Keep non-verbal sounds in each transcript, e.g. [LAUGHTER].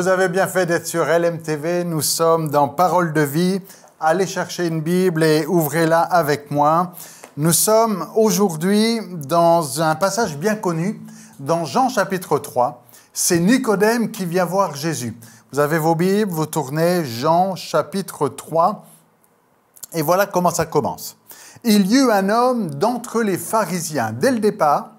Vous avez bien fait d'être sur LMTV. Nous sommes dans Parole de vie. Allez chercher une Bible et ouvrez-la avec moi. Nous sommes aujourd'hui dans un passage bien connu, dans Jean chapitre 3. C'est Nicodème qui vient voir Jésus. Vous avez vos Bibles, vous tournez Jean chapitre 3. Et voilà comment ça commence. Il y eut un homme d'entre les pharisiens. Dès le départ,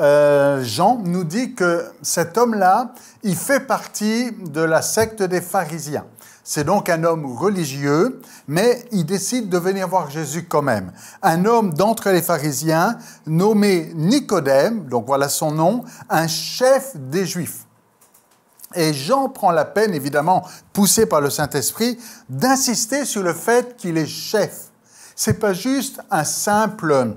euh, Jean nous dit que cet homme-là, il fait partie de la secte des pharisiens. C'est donc un homme religieux, mais il décide de venir voir Jésus quand même. Un homme d'entre les pharisiens, nommé Nicodème, donc voilà son nom, un chef des Juifs. Et Jean prend la peine, évidemment, poussé par le Saint-Esprit, d'insister sur le fait qu'il est chef. n'est pas juste un simple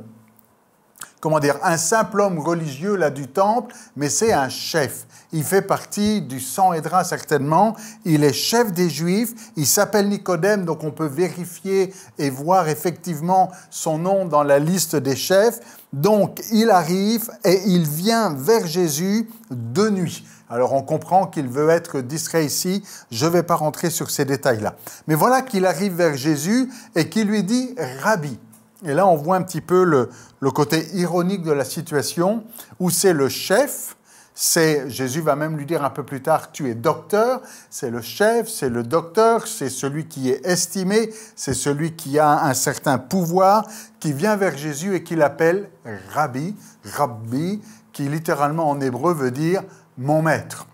comment dire, un simple homme religieux là du temple, mais c'est un chef. Il fait partie du sang édra certainement. Il est chef des Juifs. Il s'appelle Nicodème, donc on peut vérifier et voir effectivement son nom dans la liste des chefs. Donc il arrive et il vient vers Jésus de nuit. Alors on comprend qu'il veut être discret ici, je ne vais pas rentrer sur ces détails-là. Mais voilà qu'il arrive vers Jésus et qu'il lui dit ⁇ Rabbi ⁇ Et là on voit un petit peu le, le côté ironique de la situation, où c'est le chef, c'est, Jésus va même lui dire un peu plus tard, tu es docteur, c'est le chef, c'est le docteur, c'est celui qui est estimé, c'est celui qui a un certain pouvoir, qui vient vers Jésus et qui l'appelle rabbi, rabbi, qui littéralement en hébreu veut dire mon maître.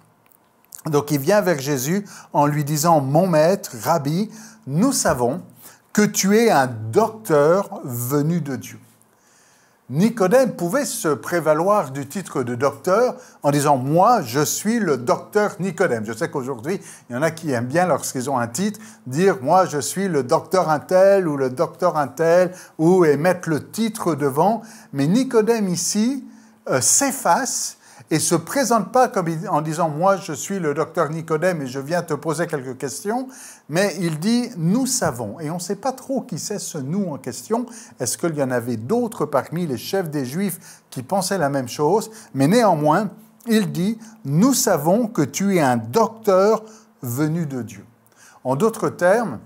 Donc il vient vers Jésus en lui disant, mon maître, rabbi, nous savons que tu es un docteur venu de Dieu. Nicodème pouvait se prévaloir du titre de docteur en disant Moi, je suis le docteur Nicodème. Je sais qu'aujourd'hui, il y en a qui aiment bien, lorsqu'ils ont un titre, dire Moi, je suis le docteur Intel ou le docteur Intel, ou et mettre le titre devant. Mais Nicodème ici euh, s'efface et se présente pas comme en disant moi je suis le docteur Nicodème et je viens te poser quelques questions, mais il dit nous savons et on ne sait pas trop qui c'est ce nous en question. Est-ce qu'il y en avait d'autres parmi les chefs des Juifs qui pensaient la même chose Mais néanmoins, il dit nous savons que tu es un docteur venu de Dieu. En d'autres termes,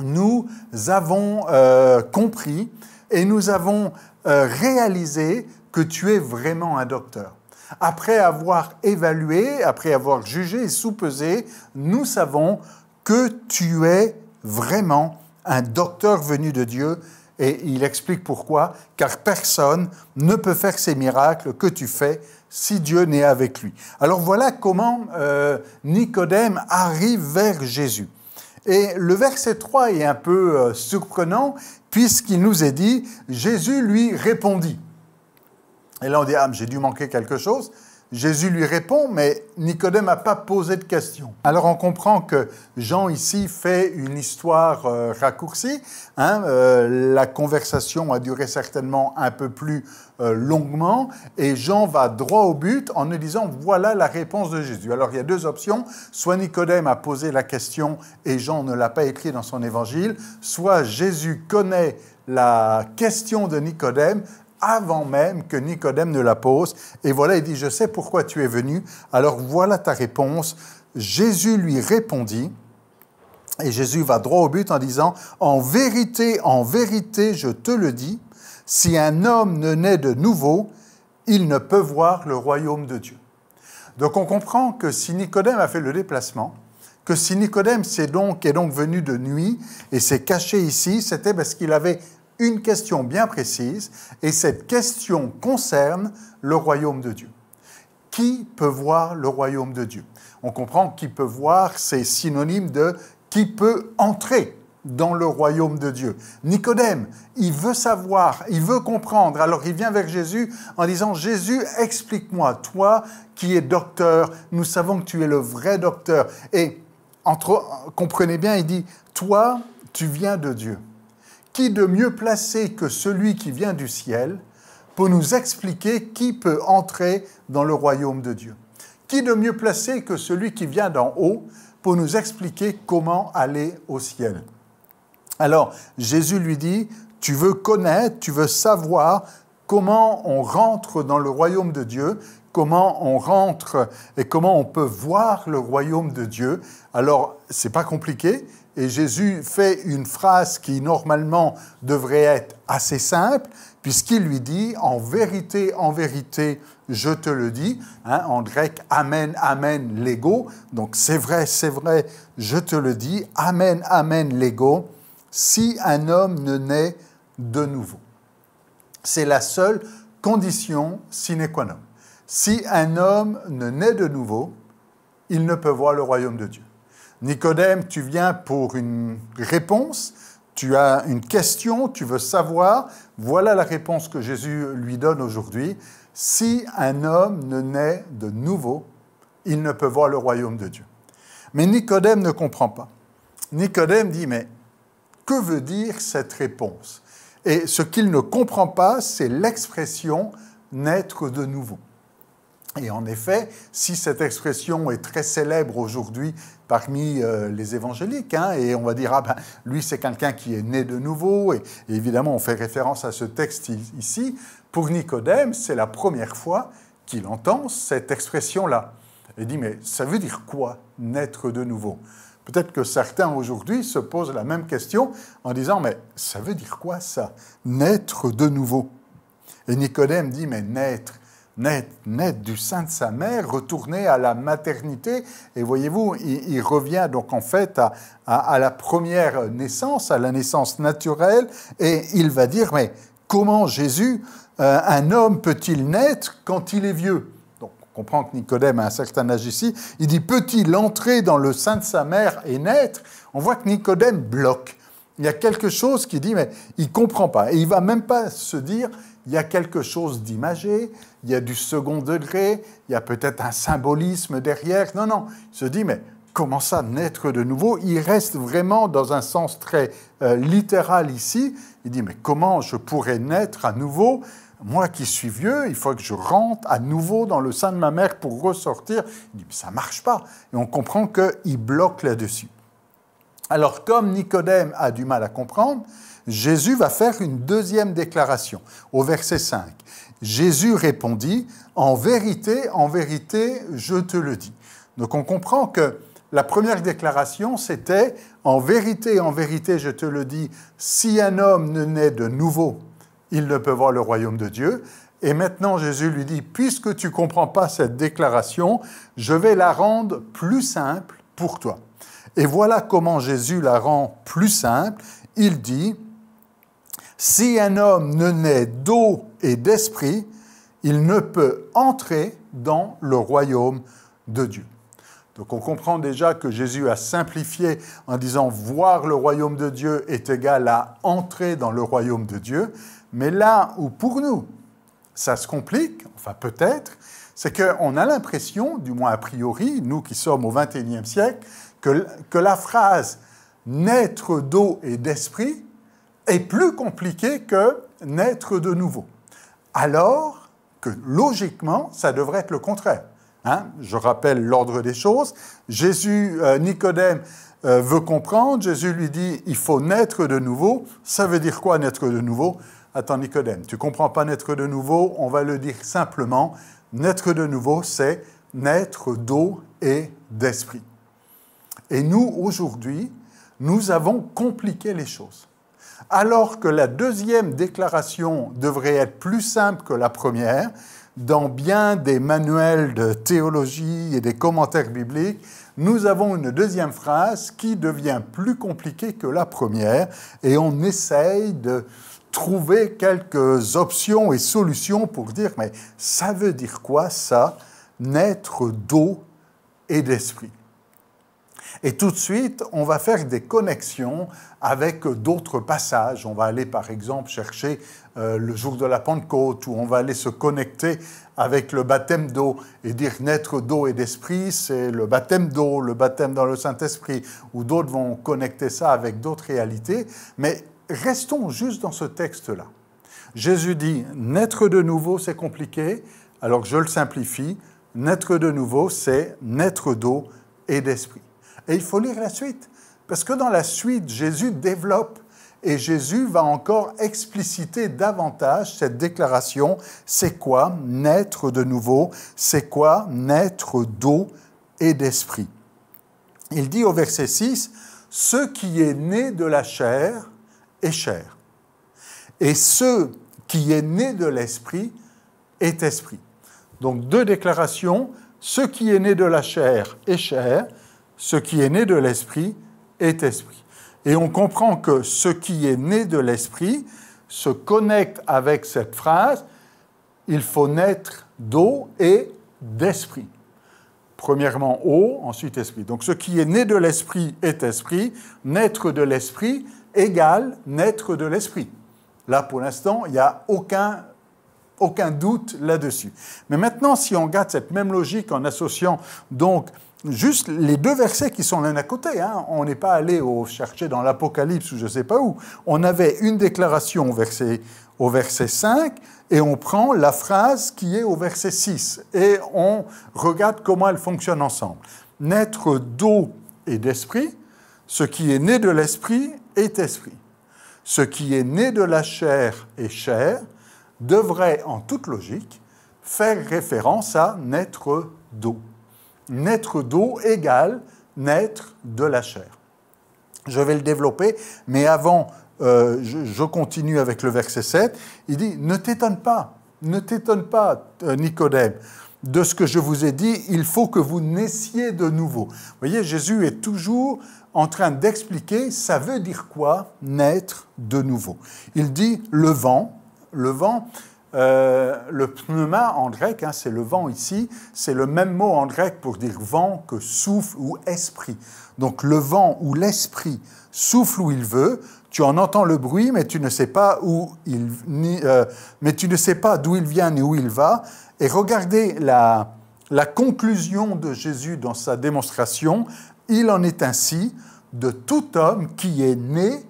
nous avons euh, compris et nous avons euh, réalisé que tu es vraiment un docteur. Après avoir évalué, après avoir jugé et soupesé, nous savons que tu es vraiment un docteur venu de Dieu. Et il explique pourquoi, car personne ne peut faire ces miracles que tu fais si Dieu n'est avec lui. Alors voilà comment euh, Nicodème arrive vers Jésus. Et le verset 3 est un peu euh, surprenant puisqu'il nous est dit, Jésus lui répondit. Et là, on dit, ah, j'ai dû manquer quelque chose. Jésus lui répond, mais Nicodème n'a pas posé de question. Alors on comprend que Jean ici fait une histoire euh, raccourcie. Hein, euh, la conversation a duré certainement un peu plus euh, longuement et Jean va droit au but en nous disant voilà la réponse de Jésus. Alors il y a deux options. Soit Nicodème a posé la question et Jean ne l'a pas écrit dans son évangile, soit Jésus connaît la question de Nicodème avant même que Nicodème ne la pose. Et voilà, il dit, je sais pourquoi tu es venu, alors voilà ta réponse. Jésus lui répondit, et Jésus va droit au but en disant, en vérité, en vérité, je te le dis, si un homme ne naît de nouveau, il ne peut voir le royaume de Dieu. Donc on comprend que si Nicodème a fait le déplacement, que si Nicodème est donc, est donc venu de nuit et s'est caché ici, c'était parce qu'il avait une question bien précise, et cette question concerne le royaume de Dieu. Qui peut voir le royaume de Dieu On comprend qui peut voir, c'est synonyme de qui peut entrer dans le royaume de Dieu. Nicodème, il veut savoir, il veut comprendre. Alors il vient vers Jésus en disant, Jésus, explique-moi, toi qui es docteur, nous savons que tu es le vrai docteur. Et entre, comprenez bien, il dit, toi, tu viens de Dieu qui de mieux placé que celui qui vient du ciel pour nous expliquer qui peut entrer dans le royaume de Dieu Qui de mieux placé que celui qui vient d'en haut pour nous expliquer comment aller au ciel Alors Jésus lui dit, tu veux connaître, tu veux savoir comment on rentre dans le royaume de Dieu, comment on rentre et comment on peut voir le royaume de Dieu. Alors, c'est pas compliqué. Et Jésus fait une phrase qui normalement devrait être assez simple, puisqu'il lui dit En vérité, en vérité, je te le dis. Hein, en grec, Amen, Amen, l'ego. Donc c'est vrai, c'est vrai, je te le dis. Amen, Amen, l'ego. Si un homme ne naît de nouveau. C'est la seule condition sine qua non. Si un homme ne naît de nouveau, il ne peut voir le royaume de Dieu. Nicodème, tu viens pour une réponse, tu as une question, tu veux savoir, voilà la réponse que Jésus lui donne aujourd'hui. Si un homme ne naît de nouveau, il ne peut voir le royaume de Dieu. Mais Nicodème ne comprend pas. Nicodème dit, mais que veut dire cette réponse et ce qu'il ne comprend pas, c'est l'expression naître de nouveau. Et en effet, si cette expression est très célèbre aujourd'hui parmi euh, les évangéliques, hein, et on va dire, ah ben, lui c'est quelqu'un qui est né de nouveau, et, et, évidemment on fait référence à ce texte ici, pour Nicodème, c'est la première fois qu'il entend cette expression-là. Il dit, mais ça veut dire quoi, naître de nouveau Peut-être que certains aujourd'hui se posent la même question en disant, mais ça veut dire quoi ça Naître de nouveau. Et Nicodème dit, mais naître, naître, naître du sein de sa mère, retourner à la maternité. Et voyez-vous, il, revient donc en fait à, la première naissance, à la naissance naturelle, et il va dire, mais comment Jésus, euh, un homme peut-il naître quand il est vieux on comprend que Nicodème a un certain âge ici. Il dit Peut-il entrer dans le sein de sa mère et naître On voit que Nicodème bloque. Il y a quelque chose qui dit, mais il ne comprend pas. Et il ne va même pas se dire, il y a quelque chose d'imagé, il y a du second degré, il y a peut-être un symbolisme derrière. Non, non, il se dit, mais comment ça, naître de nouveau Il reste vraiment dans un sens très euh, littéral ici. Il dit, mais comment je pourrais naître à nouveau moi qui suis vieux, il faut que je rentre à nouveau dans le sein de ma mère pour ressortir. Il dit, mais ça marche pas. Et on comprend qu'il bloque là-dessus. Alors comme Nicodème a du mal à comprendre, Jésus va faire une deuxième déclaration au verset 5. Jésus répondit, En vérité, en vérité, je te le dis. Donc on comprend que la première déclaration, c'était, En vérité, en vérité, je te le dis, si un homme ne naît de nouveau, il ne peut voir le royaume de Dieu. Et maintenant Jésus lui dit, puisque tu comprends pas cette déclaration, je vais la rendre plus simple pour toi. Et voilà comment Jésus la rend plus simple. Il dit, si un homme ne naît d'eau et d'esprit, il ne peut entrer dans le royaume de Dieu. Donc on comprend déjà que Jésus a simplifié en disant voir le royaume de Dieu est égal à entrer dans le royaume de Dieu, mais là où pour nous, ça se complique, enfin peut-être, c'est qu'on a l'impression, du moins a priori, nous qui sommes au XXIe siècle, que, que la phrase naître d'eau et d'esprit est plus compliquée que naître de nouveau. Alors que logiquement, ça devrait être le contraire. Hein. Je rappelle l'ordre des choses. Jésus, euh, Nicodème euh, veut comprendre. Jésus lui dit, il faut naître de nouveau. Ça veut dire quoi naître de nouveau Attends, Nicodème. Tu comprends pas naître de nouveau, on va le dire simplement. Naître de nouveau, c'est naître d'eau et d'esprit. Et nous, aujourd'hui, nous avons compliqué les choses. Alors que la deuxième déclaration devrait être plus simple que la première, dans bien des manuels de théologie et des commentaires bibliques, nous avons une deuxième phrase qui devient plus compliquée que la première et on essaye de, trouver quelques options et solutions pour dire, mais ça veut dire quoi ça, naître d'eau et d'esprit et tout de suite, on va faire des connexions avec d'autres passages. On va aller par exemple chercher euh, le jour de la Pentecôte où on va aller se connecter avec le baptême d'eau et dire naître d'eau et d'esprit, c'est le baptême d'eau, le baptême dans le Saint-Esprit, ou d'autres vont connecter ça avec d'autres réalités. Mais restons juste dans ce texte-là. Jésus dit, naître de nouveau, c'est compliqué, alors je le simplifie, naître de nouveau, c'est naître d'eau et d'esprit. Et il faut lire la suite, parce que dans la suite, Jésus développe et Jésus va encore expliciter davantage cette déclaration, c'est quoi naître de nouveau, c'est quoi naître d'eau et d'esprit. Il dit au verset 6, ce qui est né de la chair, est chair. Et ce qui est né de l'esprit est esprit. Donc deux déclarations, ce qui est né de la chair est chair, ce qui est né de l'esprit est esprit. Et on comprend que ce qui est né de l'esprit se connecte avec cette phrase, il faut naître d'eau et d'esprit. Premièrement eau, ensuite esprit. Donc ce qui est né de l'esprit est esprit, naître de l'esprit égale naître de l'esprit. Là, pour l'instant, il n'y a aucun, aucun doute là-dessus. Mais maintenant, si on garde cette même logique en associant donc juste les deux versets qui sont l'un à côté, hein, on n'est pas allé au, chercher dans l'Apocalypse ou je ne sais pas où, on avait une déclaration au verset, au verset 5 et on prend la phrase qui est au verset 6 et on regarde comment elle fonctionne ensemble. Naître d'eau et d'esprit, ce qui est né de l'esprit est esprit. Ce qui est né de la chair et chair devrait, en toute logique, faire référence à naître d'eau. Naître d'eau égale naître de la chair. Je vais le développer, mais avant, euh, je, continue avec le verset 7. Il dit, ne t'étonne pas, ne t'étonne pas, euh, Nicodème de ce que je vous ai dit, il faut que vous naissiez de nouveau. Vous voyez, Jésus est toujours en train d'expliquer, ça veut dire quoi naître de nouveau. Il dit le vent, le vent, euh, le pneuma en grec, hein, c'est le vent ici, c'est le même mot en grec pour dire vent que souffle ou esprit. Donc le vent ou l'esprit souffle où il veut, tu en entends le bruit, mais tu ne sais pas où il, euh, mais tu ne sais pas d'où il vient ni où il va. Et regardez la, conclusion de Jésus dans sa démonstration. Il en est ainsi de tout homme qui est né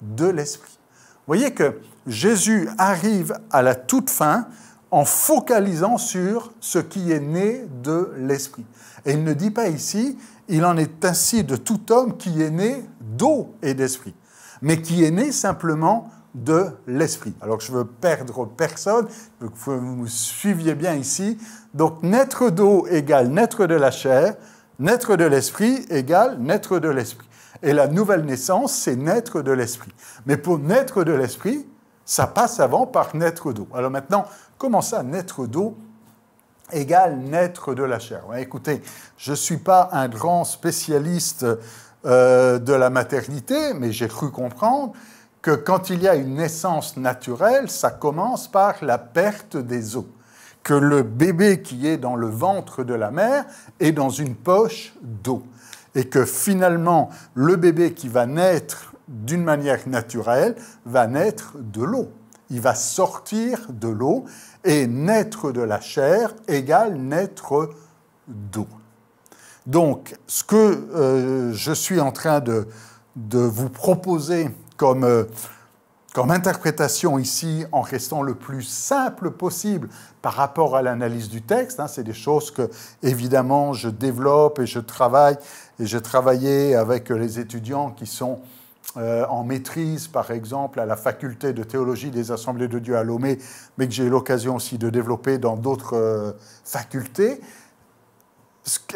de l'Esprit. Vous voyez que Jésus arrive à la toute fin en focalisant sur ce qui est né de l'Esprit. Et il ne dit pas ici, il en est ainsi de tout homme qui est né d'eau et d'esprit, mais qui est né simplement de l'esprit. Alors je veux perdre personne, que vous me suiviez bien ici. Donc naître d'eau égale naître de la chair, naître de l'esprit égale naître de l'esprit. Et la nouvelle naissance, c'est naître de l'esprit. Mais pour naître de l'esprit, ça passe avant par naître d'eau. Alors maintenant, comment ça, naître d'eau égale naître de la chair Écoutez, je ne suis pas un grand spécialiste euh, de la maternité, mais j'ai cru comprendre que quand il y a une naissance naturelle, ça commence par la perte des eaux. que le bébé qui est dans le ventre de la mère est dans une poche d'eau, et que finalement le bébé qui va naître d'une manière naturelle va naître de l'eau. Il va sortir de l'eau et naître de la chair égale naître d'eau. Donc, ce que euh, je suis en train de vous proposer comme, euh, comme interprétation ici en restant le plus simple possible par rapport à l'analyse du texte. Hein. c'est des choses que, évidemment, je développe et je travaille. Et j'ai travaillé avec euh, les étudiants qui sont euh, en maîtrise, par exemple, à la faculté de théologie des Assemblées de Dieu à Lomé, mais que j'ai eu l'occasion aussi de développer dans d'autres facultés.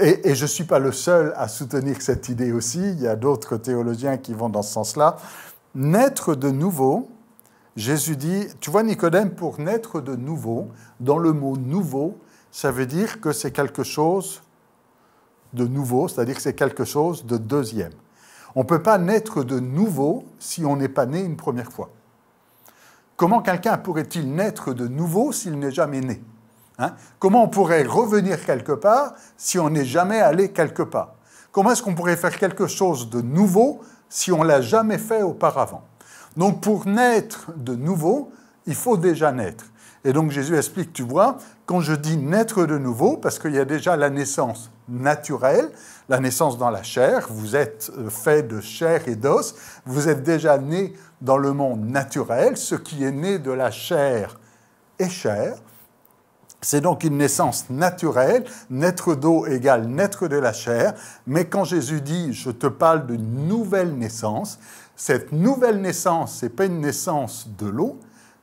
Et, et je ne suis pas le seul à soutenir cette idée aussi, il y a d'autres théologiens qui vont dans ce sens-là naître de nouveau, Jésus dit, tu vois Nicodème, pour naître de nouveau, dans le mot nouveau, ça veut dire que c'est quelque chose de nouveau, c'est-à-dire que c'est quelque chose de deuxième. On ne peut pas naître de nouveau si on n'est pas né une première fois. Comment quelqu'un pourrait-il naître de nouveau s'il n'est jamais né hein? Comment on pourrait revenir quelque part si on n'est jamais allé quelque part Comment est-ce qu'on pourrait faire quelque chose de nouveau si on l'a jamais fait auparavant. Donc pour naître de nouveau, il faut déjà naître. Et donc Jésus explique, tu vois, quand je dis naître de nouveau, parce qu'il y a déjà la naissance naturelle, la naissance dans la chair, vous êtes euh, fait de chair et d'os, vous êtes déjà né dans le monde naturel, ce qui est né de la chair est chair, c'est donc une naissance naturelle, naître d'eau égale naître de la chair, mais quand Jésus dit je te parle d'une nouvelle naissance, cette nouvelle naissance, ce n'est pas une naissance de l'eau,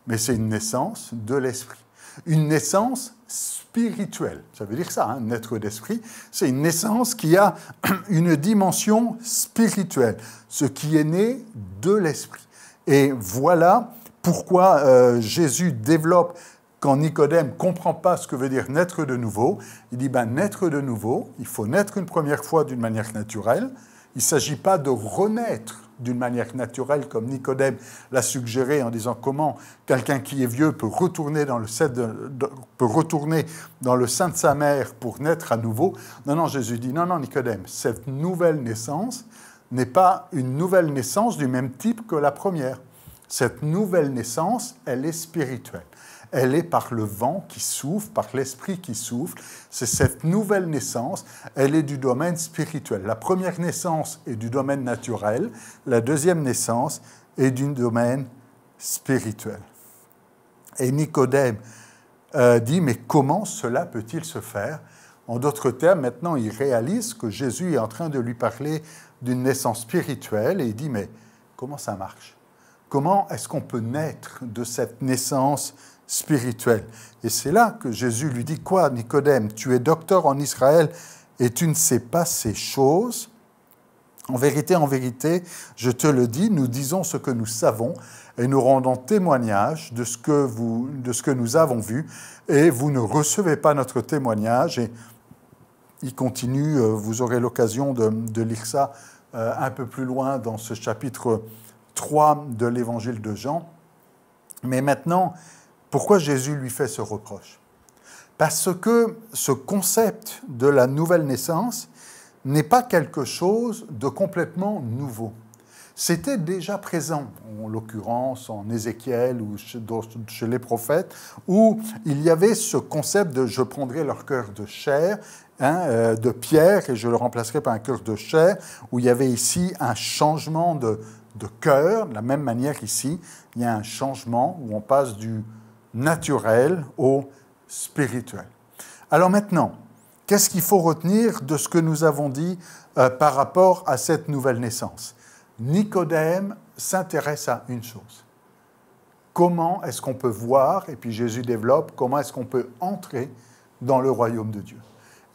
mais c'est une naissance de l'esprit. Une naissance spirituelle, ça veut dire ça, hein, naître d'esprit, c'est une naissance qui a [CLEARS THROAT] une dimension spirituelle, ce qui est né de l'esprit. Et voilà pourquoi euh, Jésus développe quand Nicodème ne comprend pas ce que veut dire naître de nouveau, il dit ben, naître de nouveau, il faut naître une première fois d'une manière naturelle. Il ne s'agit pas de renaître d'une manière naturelle, comme Nicodème l'a suggéré en disant comment quelqu'un qui est vieux peut retourner, dans le sein peut retourner dans le sein de sa mère pour naître à nouveau. Non, non, Jésus dit, non, non, Nicodème, cette nouvelle naissance n'est pas une nouvelle naissance du même type que la première. Cette nouvelle naissance, elle est spirituelle. Elle est par le vent qui souffle, par l'esprit qui souffle. C'est cette nouvelle naissance, elle est du domaine spirituel. La première naissance est du domaine naturel, la deuxième naissance est du domaine spirituel. Et Nicodème euh, dit, mais comment cela peut-il se faire En d'autres termes, maintenant, il réalise que Jésus est en train de lui parler d'une naissance spirituelle et il dit, mais comment ça marche Comment est-ce qu'on peut naître de cette naissance spirituelle Et c'est là que Jésus lui dit quoi, Nicodème Tu es docteur en Israël et tu ne sais pas ces choses en vérité, en vérité, je te le dis, nous disons ce que nous savons et nous rendons témoignage de ce que, vous, de ce que nous avons vu et vous ne recevez pas notre témoignage. Et il continue, euh, vous aurez l'occasion de, de, lire ça euh, un peu plus loin dans ce chapitre 3 de l'évangile de Jean. Mais maintenant, pourquoi Jésus lui fait ce reproche Parce que ce concept de la nouvelle naissance n'est pas quelque chose de complètement nouveau. C'était déjà présent, en l'occurrence en Ézéchiel ou chez les prophètes, où il y avait ce concept de je prendrai leur cœur de chair hein, euh, de pierre et je le remplacerai par un cœur de chair, où il y avait ici un changement de, de cœur, de la même manière qu'ici, il y a un changement où on passe du naturel au spirituel. Alors maintenant, qu'est-ce qu'il faut retenir de ce que nous avons dit euh, par rapport à cette nouvelle naissance Nicodème s'intéresse à une chose. Comment est-ce qu'on peut voir, et puis Jésus développe, comment est-ce qu'on peut entrer dans le royaume de Dieu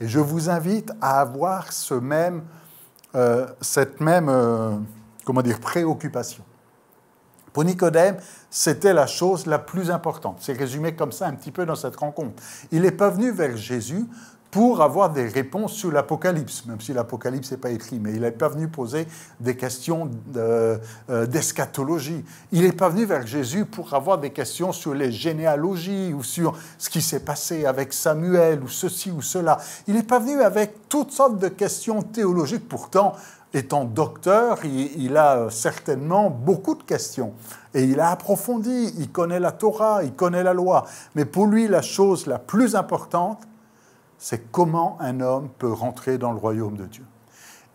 Et je vous invite à avoir ce même, euh, cette même... Euh, comment dire, préoccupation. Pour Nicodème, c'était la chose la plus importante. C'est résumé comme ça un petit peu dans cette rencontre. Il n'est pas venu vers Jésus pour avoir des réponses sur l'Apocalypse, même si l'Apocalypse n'est pas écrit, mais il n'est pas venu poser des questions euh, euh, d'eschatologie. il n'est pas venu vers Jésus pour avoir des questions sur les généalogies ou sur ce qui s'est passé avec Samuel ou ceci ou cela. Il n'est pas venu avec toutes sortes de questions théologiques. Pourtant, étant docteur, il, a euh, certainement beaucoup de questions. Et il a approfondi, il connaît la Torah, il connaît la loi. Mais pour lui, la chose la plus importante, c'est comment un homme peut rentrer dans le royaume de Dieu.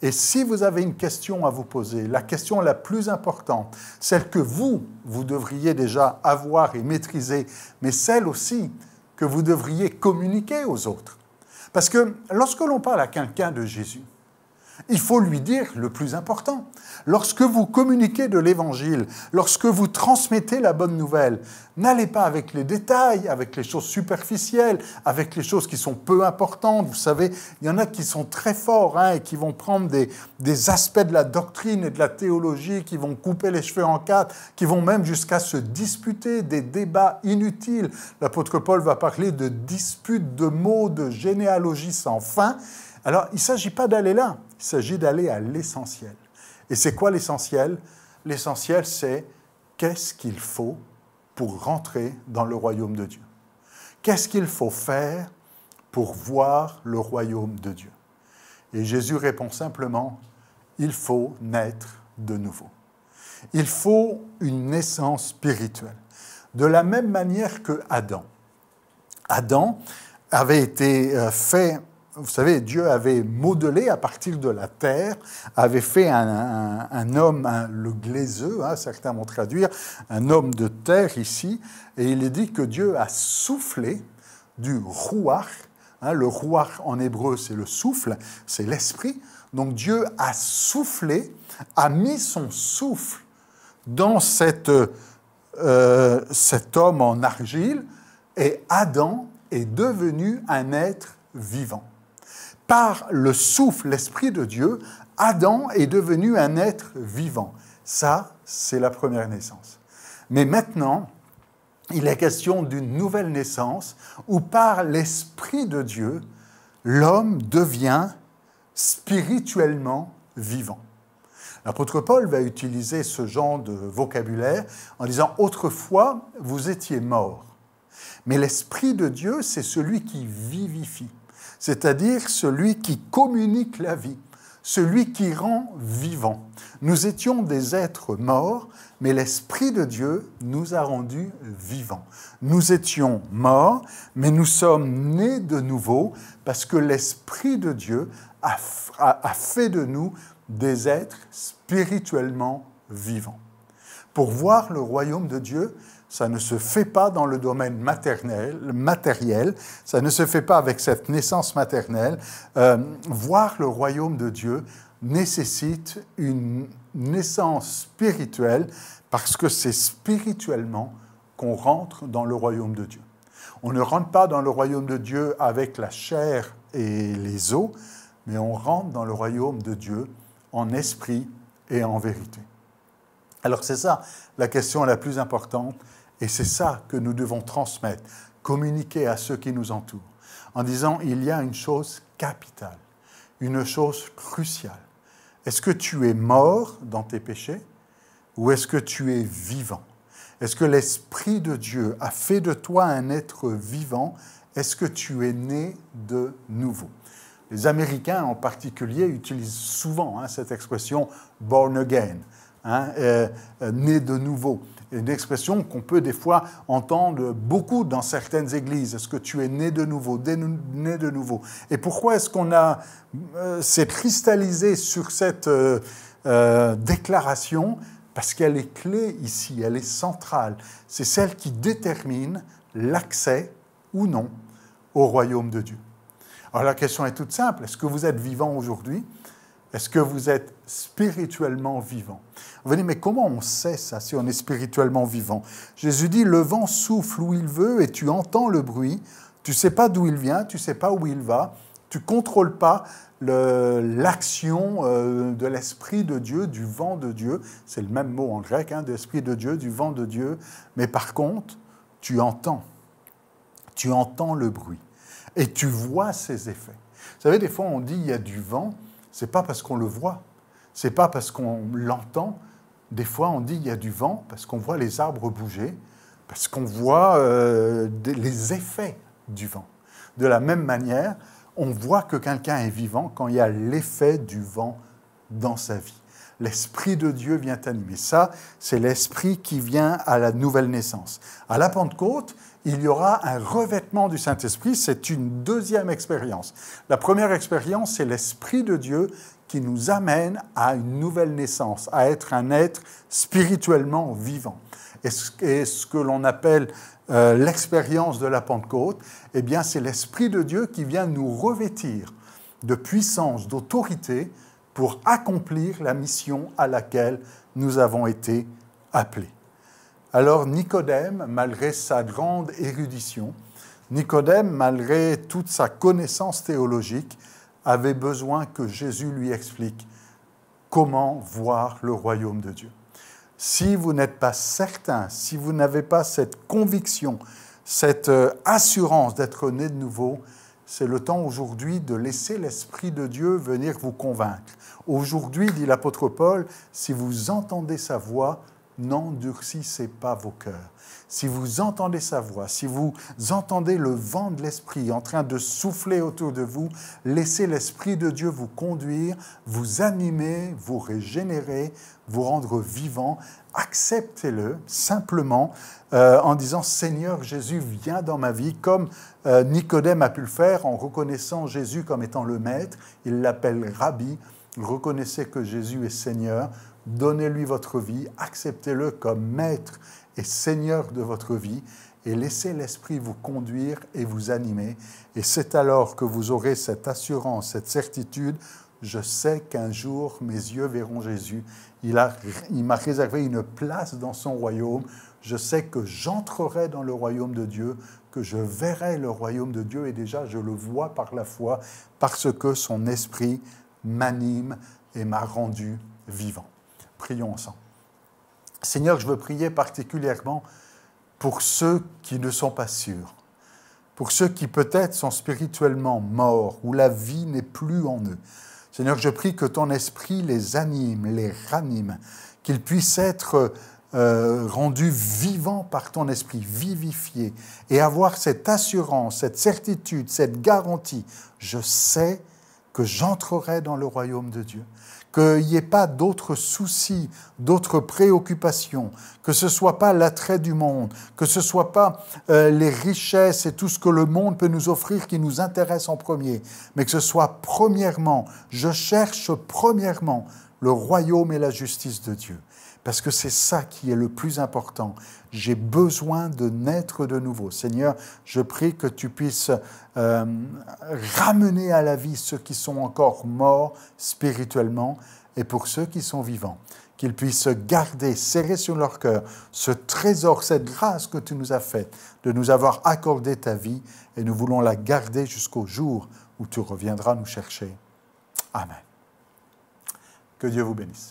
Et si vous avez une question à vous poser, la question la plus importante, celle que vous, vous devriez déjà avoir et maîtriser, mais celle aussi que vous devriez communiquer aux autres. Parce que lorsque l'on parle à quelqu'un de Jésus, il faut lui dire le plus important. Lorsque vous communiquez de l'Évangile, lorsque vous transmettez la bonne nouvelle, n'allez pas avec les détails, avec les choses superficielles, avec les choses qui sont peu importantes. Vous savez, il y en a qui sont très forts hein, et qui vont prendre des, aspects de la doctrine et de la théologie, qui vont couper les cheveux en quatre, qui vont même jusqu'à se disputer des débats inutiles. L'apôtre Paul va parler de disputes de mots, de généalogies sans fin. Alors, il ne s'agit pas d'aller là, il s'agit d'aller à l'essentiel. Et c'est quoi l'essentiel L'essentiel, c'est qu'est-ce qu'il faut pour rentrer dans le royaume de Dieu Qu'est-ce qu'il faut faire pour voir le royaume de Dieu Et Jésus répond simplement, il faut naître de nouveau. Il faut une naissance spirituelle. De la même manière que Adam. Adam avait été euh, fait vous savez, Dieu avait modelé à partir de la terre, avait fait un, homme, le glaiseux, hein, certains vont traduire, un homme de terre ici, et il est dit que Dieu a soufflé du rouach. Hein, le rouach en hébreu, c'est le souffle, c'est l'esprit. Donc Dieu a soufflé, a mis son souffle dans cette, euh, cet homme en argile, et Adam est devenu un être vivant par le souffle, l'Esprit de Dieu, Adam est devenu un être vivant. Ça, c'est la première naissance. Mais maintenant, il est question d'une nouvelle naissance où par l'Esprit de Dieu, l'homme devient spirituellement vivant. L'apôtre Paul va utiliser ce genre de vocabulaire en disant Autrefois, vous étiez morts. Mais l'Esprit de Dieu, c'est celui qui vivifie c'est-à-dire celui qui communique la vie, celui qui rend vivant. Nous étions des êtres morts, mais l'Esprit de Dieu nous a rendus vivants. Nous étions morts, mais nous sommes nés de nouveau parce que l'Esprit de Dieu a, fait de nous des êtres spirituellement vivants. Pour voir le royaume de Dieu, ça ne se fait pas dans le domaine maternel, matériel, ça ne se fait pas avec cette naissance maternelle. Euh, voir le royaume de Dieu nécessite une naissance spirituelle parce que c'est spirituellement qu'on rentre dans le royaume de Dieu. On ne rentre pas dans le royaume de Dieu avec la chair et les os, mais on rentre dans le royaume de Dieu en esprit et en vérité. Alors c'est ça la question la plus importante et c'est ça que nous devons transmettre, communiquer à ceux qui nous entourent, en disant, il y a une chose capitale, une chose cruciale. Est-ce que tu es mort dans tes péchés ou est-ce que tu es vivant Est-ce que l'Esprit de Dieu a fait de toi un être vivant Est-ce que tu es né de nouveau Les Américains en particulier utilisent souvent hein, cette expression born again, hein, euh, euh, né de nouveau une expression qu'on peut des fois entendre beaucoup dans certaines églises. Est-ce que tu es né de nouveau, né de nouveau Et pourquoi est-ce qu'on a euh, s'est cristallisé sur cette euh, euh, déclaration Parce qu'elle est clé ici, elle est centrale. C'est celle qui détermine l'accès ou non au royaume de Dieu. Alors la question est toute simple. Est-ce que vous êtes vivant aujourd'hui Est-ce que vous êtes spirituellement vivant vous mais comment on sait ça si on est spirituellement vivant Jésus dit, le vent souffle où il veut et tu entends le bruit, tu ne sais pas d'où il vient, tu ne sais pas où il va, tu ne contrôles pas l'action euh, de l'Esprit de Dieu, du vent de Dieu. C'est le même mot en grec, hein, de l'Esprit de Dieu, du vent de Dieu. Mais par contre, tu entends. Tu entends le bruit. Et tu vois ses effets. Vous savez, des fois, on dit il y a du vent. C'est pas parce qu'on le voit. C'est pas parce qu'on l'entend. Des fois, on dit il y a du vent parce qu'on voit les arbres bouger, parce qu'on voit euh, les effets du vent. De la même manière, on voit que quelqu'un est vivant quand il y a l'effet du vent dans sa vie l'Esprit de Dieu vient animer. Ça, c'est l'Esprit qui vient à la nouvelle naissance. À la Pentecôte, il y aura un revêtement du Saint-Esprit, c'est une deuxième expérience. La première expérience, c'est l'Esprit de Dieu qui nous amène à une nouvelle naissance, à être un être spirituellement vivant. Et ce que l'on appelle euh, l'expérience de la Pentecôte, eh bien, c'est l'Esprit de Dieu qui vient nous revêtir de puissance, d'autorité, pour accomplir la mission à laquelle nous avons été appelés. Alors Nicodème, malgré sa grande érudition, Nicodème, malgré toute sa connaissance théologique, avait besoin que Jésus lui explique comment voir le royaume de Dieu. Si vous n'êtes pas certain, si vous n'avez pas cette conviction, cette euh, assurance d'être né de nouveau, c'est le temps aujourd'hui de laisser l'Esprit de Dieu venir vous convaincre. Aujourd'hui, dit l'apôtre Paul, si vous entendez sa voix, n'endurcissez pas vos cœurs. Si vous entendez sa voix, si vous entendez le vent de l'Esprit en train de souffler autour de vous, laissez l'Esprit de Dieu vous conduire, vous animer, vous régénérer, vous rendre vivant, acceptez-le simplement euh, en disant Seigneur Jésus, vient dans ma vie, comme euh, Nicodème a pu le faire en reconnaissant Jésus comme étant le Maître. Il l'appelle Rabbi. Reconnaissez que Jésus est Seigneur. Donnez-lui votre vie, acceptez-le comme Maître et Seigneur de votre vie et laissez l'Esprit vous conduire et vous animer. Et c'est alors que vous aurez cette assurance, cette certitude, je sais qu'un jour mes yeux verront Jésus il m'a réservé une place dans son royaume. Je sais que j'entrerai dans le royaume de Dieu, que je verrai le royaume de Dieu, et déjà je le vois par la foi, parce que son esprit m'anime et m'a rendu vivant. Prions ensemble. Seigneur, je veux prier particulièrement pour ceux qui ne sont pas sûrs, pour ceux qui peut-être sont spirituellement morts, où la vie n'est plus en eux. Seigneur, je prie que ton esprit les anime, les ranime, qu'ils puissent être euh, rendus vivants par ton esprit, vivifiés, et avoir cette assurance, cette certitude, cette garantie. Je sais que j'entrerai dans le royaume de Dieu qu'il n'y ait pas d'autres soucis, d'autres préoccupations, que ce soit pas l'attrait du monde, que ce soit pas euh, les richesses et tout ce que le monde peut nous offrir qui nous intéresse en premier, mais que ce soit premièrement, je cherche premièrement le royaume et la justice de Dieu parce que c'est ça qui est le plus important. J'ai besoin de naître de nouveau. Seigneur, je prie que tu puisses euh, ramener à la vie ceux qui sont encore morts spirituellement et pour ceux qui sont vivants qu'ils puissent garder, serrer sur leur cœur ce trésor, cette grâce que tu nous as faite, de nous avoir accordé ta vie, et nous voulons la garder jusqu'au jour où tu reviendras nous chercher. Amen. Que Dieu vous bénisse.